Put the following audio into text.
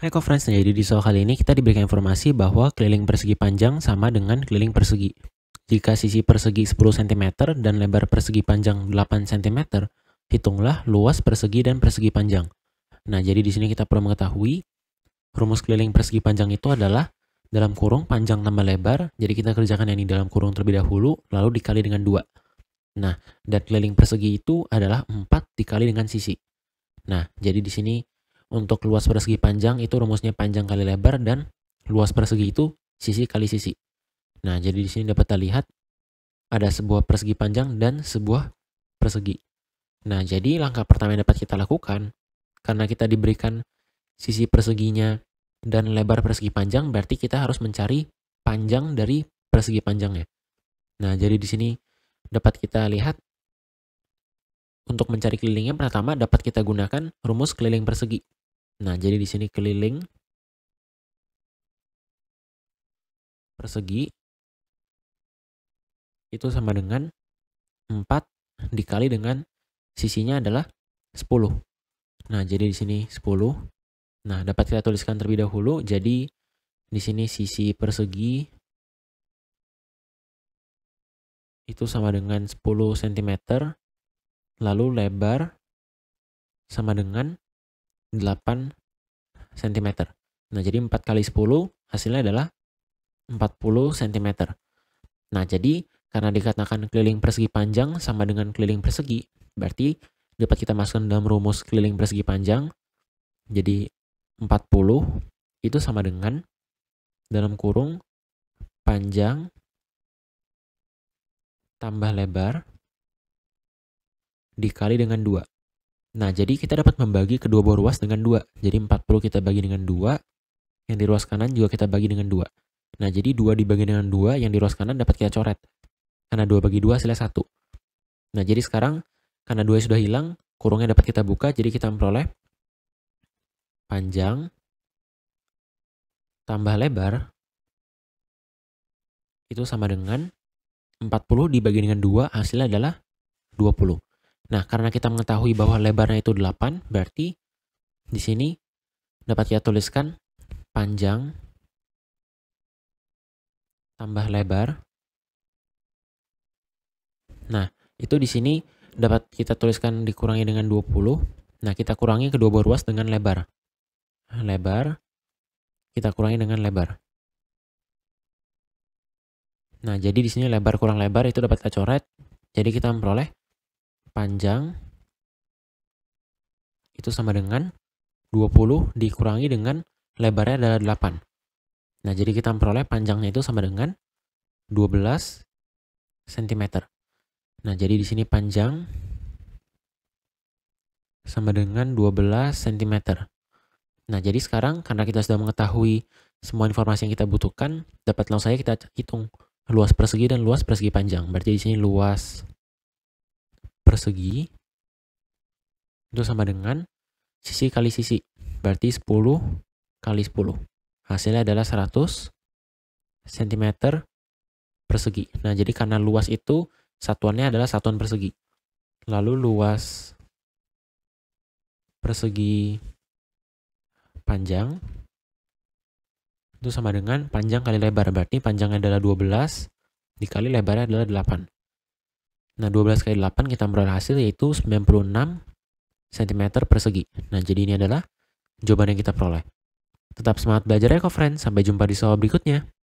Hai okay, friends, jadi di soal kali ini kita diberikan informasi bahwa keliling persegi panjang sama dengan keliling persegi. Jika sisi persegi 10 cm dan lebar persegi panjang 8 cm, hitunglah luas persegi dan persegi panjang. Nah, jadi di sini kita perlu mengetahui rumus keliling persegi panjang itu adalah dalam kurung panjang tambah lebar, jadi kita kerjakan yang ini dalam kurung terlebih dahulu, lalu dikali dengan 2. Nah, dan keliling persegi itu adalah 4 dikali dengan sisi. Nah, jadi di sini untuk luas persegi panjang itu rumusnya panjang kali lebar dan luas persegi itu sisi kali sisi. Nah, jadi di sini dapat kita lihat ada sebuah persegi panjang dan sebuah persegi. Nah, jadi langkah pertama yang dapat kita lakukan karena kita diberikan sisi perseginya dan lebar persegi panjang, berarti kita harus mencari panjang dari persegi panjangnya. Nah, jadi di sini dapat kita lihat untuk mencari kelilingnya pertama dapat kita gunakan rumus keliling persegi. Nah, jadi di sini keliling persegi itu sama dengan 4 dikali dengan sisinya adalah 10. Nah, jadi di sini 10. Nah, dapat kita tuliskan terlebih dahulu. Jadi di sini sisi persegi itu sama dengan 10 cm. Lalu lebar sama dengan cm. Nah, jadi 4 kali 10 hasilnya adalah 40 cm. Nah, jadi karena dikatakan keliling persegi panjang sama dengan keliling persegi, berarti dapat kita masukkan dalam rumus keliling persegi panjang. Jadi 40 itu sama dengan dalam kurung panjang tambah lebar dikali dengan 2. Nah, jadi kita dapat membagi kedua buah ruas dengan 2. Jadi 40 kita bagi dengan 2, yang di ruas kanan juga kita bagi dengan 2. Nah, jadi 2 dibagi dengan 2, yang di ruas kanan dapat kita coret. Karena 2 bagi 2 hasilnya 1. Nah, jadi sekarang karena 2 sudah hilang, kurungnya dapat kita buka, jadi kita memperoleh panjang tambah lebar itu sama dengan 40 dibagi dengan 2, hasilnya adalah 20. Nah, karena kita mengetahui bahwa lebarnya itu 8, berarti di sini dapat kita tuliskan panjang tambah lebar. Nah, itu di sini dapat kita tuliskan dikurangi dengan 20. Nah, kita kurangi kedua buah ruas dengan lebar. Lebar, kita kurangi dengan lebar. Nah, jadi di sini lebar kurang lebar itu dapat kita coret. Jadi kita memperoleh panjang itu sama dengan 20 dikurangi dengan lebarnya adalah 8. Nah, jadi kita memperoleh panjangnya itu sama dengan 12 cm. Nah, jadi di sini panjang sama dengan 12 cm. Nah, jadi sekarang karena kita sudah mengetahui semua informasi yang kita butuhkan, dapat langsung saja kita hitung luas persegi dan luas persegi panjang. Berarti di sini luas persegi itu sama dengan sisi kali sisi. Berarti 10 kali 10. Hasilnya adalah 100 cm persegi. Nah, jadi karena luas itu satuannya adalah satuan persegi. Lalu luas persegi panjang itu sama dengan panjang kali lebar. Berarti panjangnya adalah 12 dikali lebarnya adalah 8. Nah, 12 kali 8 kita memperoleh hasil yaitu 96 cm persegi. Nah, jadi ini adalah jawaban yang kita peroleh. Tetap semangat belajar ya, friends Sampai jumpa di soal berikutnya.